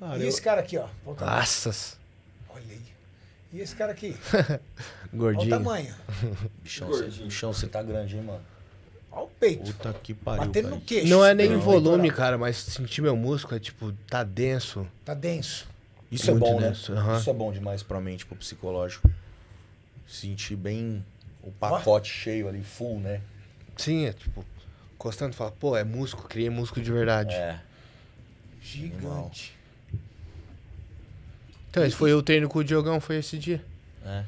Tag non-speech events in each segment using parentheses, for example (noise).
Cara, e eu... esse cara aqui, ó. Nossa! Olha aí. E esse cara aqui? (laughs) Gordinho. Olha o tamanho. (laughs) Bichão, Gordinho. bichão, você tá grande, hein, mano? Olha o peito. Puta que pariu. Batendo no queixo. Não é nem não, tá volume, não. cara, mas sentir meu músculo é tipo, tá denso. Tá denso. Isso é Muito é bom, né? denso. né? Uhum. Isso é bom demais pra mente, pro psicológico. Sentir bem o pacote cheio ali, full, né? Sim, é tipo, encostando falar fala, pô, é músculo, criei músculo de verdade. É. Gigante. Então, esse foi o treino com o Diogão, foi esse dia. É.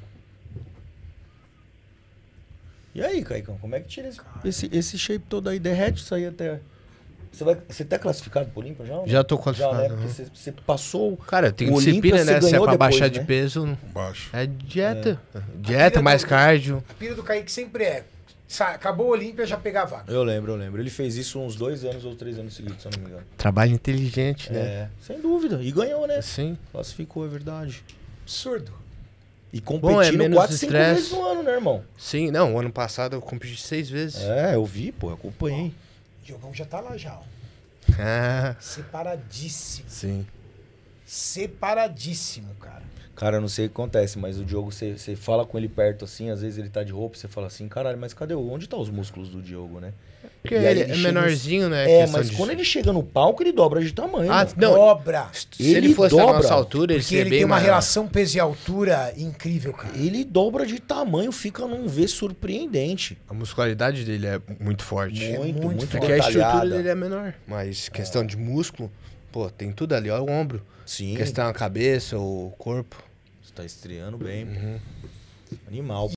E aí, Caicão, como é que tira esse, esse, esse shape todo aí? Derrete isso aí até. Você, vai, você tá classificado pro Olímpia já? Já tô classificado. Já, né? Porque você, você passou. Cara, tem disciplina, Olympia, né? Se é pra depois, baixar de né? peso. Baixo. É dieta. É. Dieta, mais do, cardio. A pira do Kaique sempre é acabou a Olímpia, já pegava vaga. Eu lembro, eu lembro. Ele fez isso uns dois anos ou três anos seguidos, se eu não me engano. Trabalho inteligente, né? É, sem dúvida. E ganhou, né? Sim. Classificou, é verdade. Absurdo. E competindo Bom, é quatro, cinco vezes no ano, né, irmão? Sim, não. o Ano passado eu competi seis vezes. É, eu vi, pô, acompanhei. Ó, o jogão já tá lá já, ó. Ah. (laughs) Separadíssimo. Sim separadíssimo, cara. Cara, eu não sei o que acontece, mas o Diogo, você, você fala com ele perto assim, às vezes ele tá de roupa, você fala assim, caralho, mas cadê? o Onde tá os músculos do Diogo, né? Porque ele, ele, é menorzinho, né? É, mas de... quando ele chega no palco, ele dobra de tamanho. Ah, mano. não. Dobra. Se ele, ele fosse dobra, nossa altura, ele seria ele bem tem uma maior. relação peso e altura incrível, cara. Ele dobra de tamanho, fica num V surpreendente. A muscularidade dele é muito forte. Muito, é muito, muito forte. Porque a estrutura dele é menor. Mas questão é. de músculo, Pô, tem tudo ali, olha o ombro. Sim. Questão a cabeça, o corpo. Você tá estreando bem. Uhum. Animal.